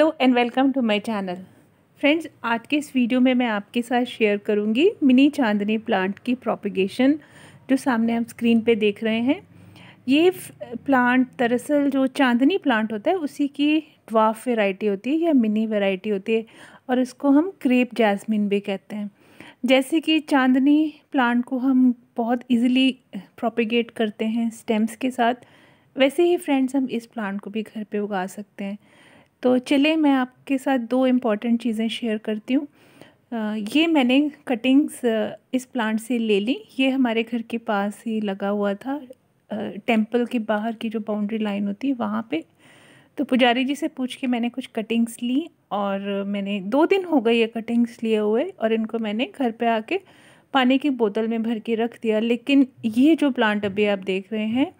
hello and welcome to my channel friends आज के इस वीडियो में मैं आपके साथ शेयर करूंगी मिनी चांदनी प्लांट की प्रोपिगेशन जो सामने हम स्क्रीन पे देख रहे हैं ये प्लांट दरअसल जो चांदनी प्लांट होता है उसी की ड्वाफ वेराइटी होती है या मिनी वैरायटी होती है और इसको हम क्रेप जैस्मिन भी कहते हैं जैसे कि चांदनी प्लांट को हम बहुत ईजिली प्रोपिगेट करते हैं स्टेम्स के साथ वैसे ही फ्रेंड्स हम इस प्लांट को भी घर पर उगा सकते हैं तो चले मैं आपके साथ दो इम्पॉर्टेंट चीज़ें शेयर करती हूँ ये मैंने कटिंग्स इस प्लांट से ले ली ये हमारे घर के पास ही लगा हुआ था टेंपल के बाहर की जो बाउंड्री लाइन होती है वहाँ पे तो पुजारी जी से पूछ के मैंने कुछ कटिंग्स ली और मैंने दो दिन हो गए ये कटिंग्स लिए हुए और इनको मैंने घर पे आके पानी की बोतल में भर के रख दिया लेकिन ये जो प्लांट अभी आप देख रहे हैं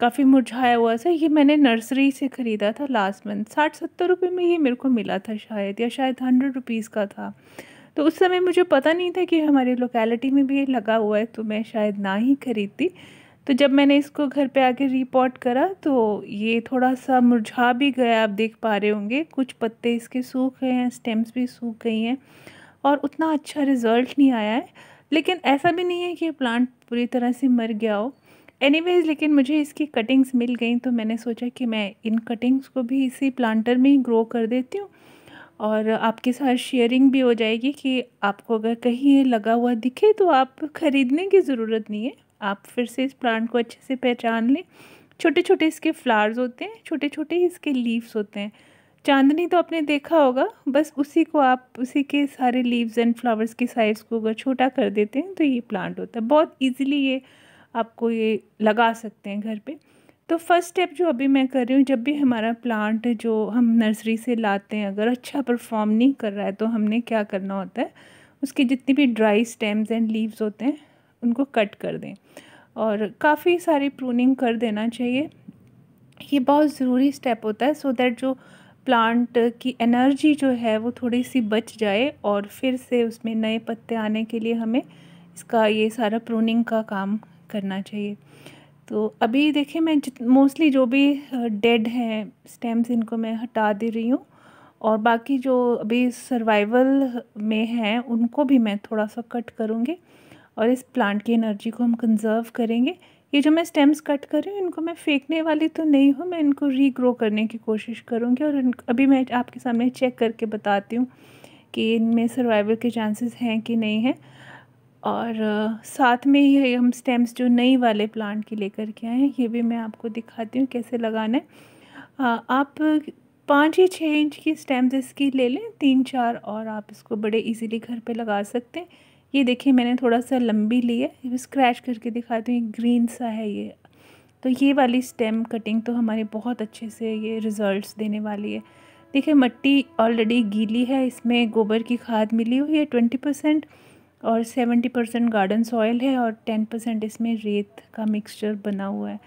काफ़ी मुरझाया हुआ सा ये मैंने नर्सरी से ख़रीदा था लास्ट मंथ साठ सत्तर रुपये में ये मेरे को मिला था शायद या शायद हंड्रेड रुपीज़ का था तो उस समय मुझे पता नहीं था कि हमारे लोकेलिटी में भी ये लगा हुआ है तो मैं शायद ना ही ख़रीदती तो जब मैंने इसको घर पे आके रिपोर्ट करा तो ये थोड़ा सा मुरझा भी गया आप देख पा रहे होंगे कुछ पत्ते इसके सूख गए हैं स्टेम्स भी सूख गई हैं और उतना अच्छा रिज़ल्ट नहीं आया है लेकिन ऐसा भी नहीं है कि प्लांट पूरी तरह से मर गया हो एनीवेज लेकिन मुझे इसकी कटिंग्स मिल गई तो मैंने सोचा कि मैं इन कटिंग्स को भी इसी प्लांटर में ही ग्रो कर देती हूँ और आपके साथ शेयरिंग भी हो जाएगी कि आपको अगर कहीं ये लगा हुआ दिखे तो आप ख़रीदने की ज़रूरत नहीं है आप फिर से इस प्लांट को अच्छे से पहचान लें छोटे छोटे इसके फ्लावर्स होते हैं छोटे छोटे इसके लीव्स होते हैं चांदनी तो आपने देखा होगा बस उसी को आप उसी के सारे लीव्स एंड फ्लावर्स की साइज़ को अगर छोटा कर देते हैं तो ये प्लांट होता है बहुत ईजिली ये आपको ये लगा सकते हैं घर पे तो फर्स्ट स्टेप जो अभी मैं कर रही हूँ जब भी हमारा प्लांट जो हम नर्सरी से लाते हैं अगर अच्छा परफॉर्म नहीं कर रहा है तो हमने क्या करना होता है उसकी जितनी भी ड्राई स्टेम्स एंड लीव्स होते हैं उनको कट कर दें और काफ़ी सारी प्रूनिंग कर देना चाहिए ये बहुत ज़रूरी स्टेप होता है सो so दैट जो प्लांट की एनर्जी जो है वो थोड़ी सी बच जाए और फिर से उसमें नए पत्ते आने के लिए हमें इसका ये सारा प्रूनिंग का काम करना चाहिए तो अभी देखिए मैं मोस्टली जो भी डेड हैं स्टेम्स इनको मैं हटा दे रही हूँ और बाकी जो अभी सर्वाइवल में हैं उनको भी मैं थोड़ा सा कट करूँगी और इस प्लांट की एनर्जी को हम कंजर्व करेंगे ये जो मैं स्टेम्स कट कर रही हूँ इनको मैं फेंकने वाली तो नहीं हूँ मैं इनको रीग्रो करने की कोशिश करूँगी और अभी मैं आपके सामने चेक करके बताती हूँ कि इनमें सर्वाइवल के चांसेस हैं कि नहीं हैं और साथ में ही हम स्टेम्स जो नई वाले प्लांट के लेकर के आए हैं ये भी मैं आपको दिखाती हूँ कैसे लगाना है आप पाँच या छः इंच की स्टेम्स इसकी ले लें तीन चार और आप इसको बड़े इजीली घर पे लगा सकते हैं ये देखिए मैंने थोड़ा सा लंबी ली है स्क्रैच करके दिखाती हूँ ग्रीन सा है ये तो ये वाली स्टेम कटिंग तो हमारे बहुत अच्छे से ये रिज़ल्ट देने वाली है देखिए मिट्टी ऑलरेडी गीली है इसमें गोबर की खाद मिली हुई है ट्वेंटी परसेंट और सेवेंटी परसेंट गार्डन सॉयल है और टेन परसेंट इसमें रेत का मिक्सचर बना हुआ है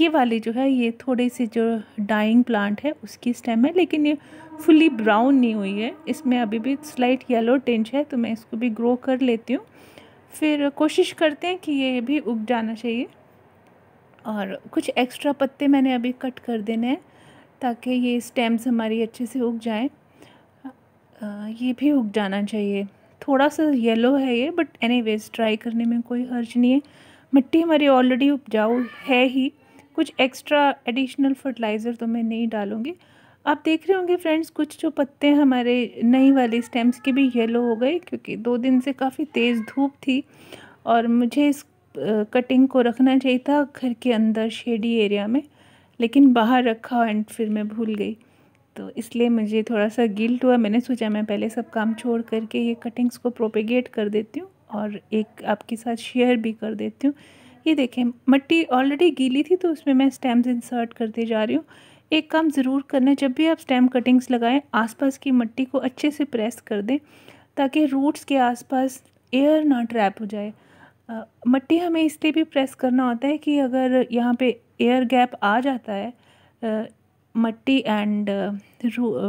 ये वाले जो है ये थोड़े से जो डाइंग प्लांट है उसकी स्टेम है लेकिन ये फुली ब्राउन नहीं हुई है इसमें अभी भी स्लाइट येलो टेंच है तो मैं इसको भी ग्रो कर लेती हूँ फिर कोशिश करते हैं कि ये भी उग जाना चाहिए और कुछ एक्स्ट्रा पत्ते मैंने अभी कट कर देने हैं ताकि ये स्टेम्स हमारी अच्छे से उग जाएँ ये भी उग जाना चाहिए थोड़ा सा येलो है ये बट एनीवेज ट्राई करने में कोई हर्ज नहीं है मिट्टी हमारी ऑलरेडी उपजाऊ है ही कुछ एक्स्ट्रा एडिशनल फर्टिलाइज़र तो मैं नहीं डालूँगी आप देख रहे होंगे फ्रेंड्स कुछ जो पत्ते हमारे नई वाले स्टेम्स के भी येलो हो गए क्योंकि दो दिन से काफ़ी तेज़ धूप थी और मुझे इस कटिंग को रखना चाहिए था घर के अंदर शेडी एरिया में लेकिन बाहर रखा एंड फिर मैं भूल गई तो इसलिए मुझे थोड़ा सा गिल्ट हुआ मैंने सोचा मैं पहले सब काम छोड़ करके ये कटिंग्स को प्रोपेगेट कर देती हूँ और एक आपके साथ शेयर भी कर देती हूँ ये देखें मट्टी ऑलरेडी गीली थी तो उसमें मैं स्टेम्स इंसर्ट करते जा रही हूँ एक काम ज़रूर करना जब भी आप स्टैम्प कटिंग्स लगाएं आसपास की मिट्टी को अच्छे से प्रेस कर दें ताकि रूट्स के आसपास एयर ना ट्रैप हो जाए मिट्टी मट्टी हमें इसलिए भी प्रेस करना होता है कि अगर यहाँ पे एयर गैप आ जाता है मट्टी एंड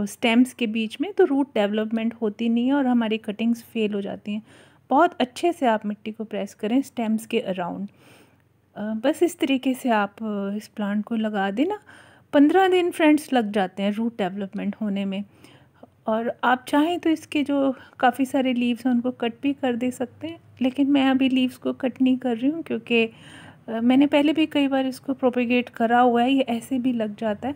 स्टेम्स uh, uh, के बीच में तो रूट डेवलपमेंट होती नहीं है और हमारी कटिंग्स फेल हो जाती हैं बहुत अच्छे से आप मिट्टी को प्रेस करें स्टेम्स के अराउंड बस इस तरीके से आप uh, इस प्लांट को लगा देना पंद्रह दिन फ्रेंड्स लग जाते हैं रूट डेवलपमेंट होने में और आप चाहें तो इसके जो काफ़ी सारे लीव्स हैं उनको कट भी कर दे सकते हैं लेकिन मैं अभी लीव्स को कट नहीं कर रही हूँ क्योंकि मैंने पहले भी कई बार इसको प्रोपेगेट करा हुआ है ये ऐसे भी लग जाता है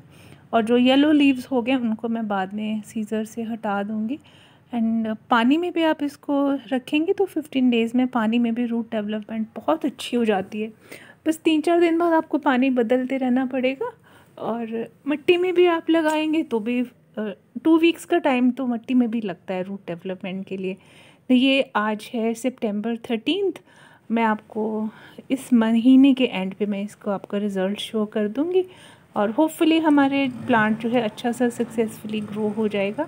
और जो येलो लीव्स हो गए उनको मैं बाद में सीज़र से हटा दूँगी एंड पानी में भी आप इसको रखेंगे तो फिफ्टीन डेज़ में पानी में भी रूट डेवलपमेंट बहुत अच्छी हो जाती है बस तीन चार दिन बाद आपको पानी बदलते रहना पड़ेगा और मिट्टी में भी आप लगाएंगे तो भी टू वीक्स का टाइम तो मिट्टी में भी लगता है रूट डेवलपमेंट के लिए तो ये आज है सितंबर थर्टीनथ मैं आपको इस महीने के एंड पे मैं इसको आपका रिज़ल्ट शो कर दूँगी और होपफुली हमारे प्लांट जो है अच्छा सा सक्सेसफुली ग्रो हो जाएगा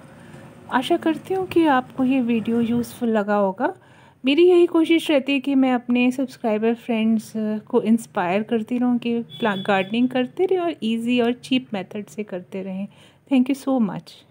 आशा करती हूँ कि आपको ये वीडियो यूज़फुल लगा होगा मेरी यही कोशिश रहती है कि मैं अपने सब्सक्राइबर फ्रेंड्स को इंस्पायर करती रहूँ कि गार्डनिंग करते रहें और इजी और चीप मेथड से करते रहें थैंक यू सो मच